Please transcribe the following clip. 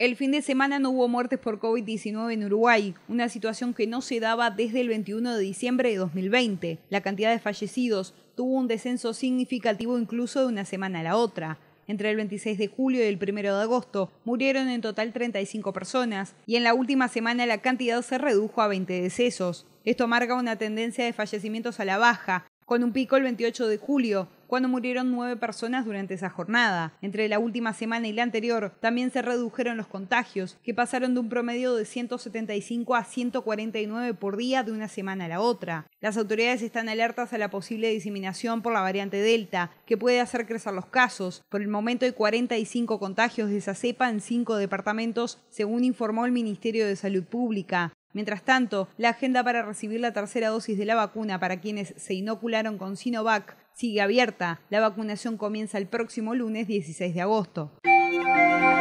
El fin de semana no hubo muertes por COVID-19 en Uruguay, una situación que no se daba desde el 21 de diciembre de 2020. La cantidad de fallecidos tuvo un descenso significativo incluso de una semana a la otra. Entre el 26 de julio y el 1 de agosto murieron en total 35 personas y en la última semana la cantidad se redujo a 20 decesos. Esto marca una tendencia de fallecimientos a la baja con un pico el 28 de julio, cuando murieron nueve personas durante esa jornada. Entre la última semana y la anterior, también se redujeron los contagios, que pasaron de un promedio de 175 a 149 por día de una semana a la otra. Las autoridades están alertas a la posible diseminación por la variante Delta, que puede hacer crecer los casos. Por el momento hay 45 contagios de esa cepa en cinco departamentos, según informó el Ministerio de Salud Pública. Mientras tanto, la agenda para recibir la tercera dosis de la vacuna para quienes se inocularon con Sinovac sigue abierta. La vacunación comienza el próximo lunes 16 de agosto.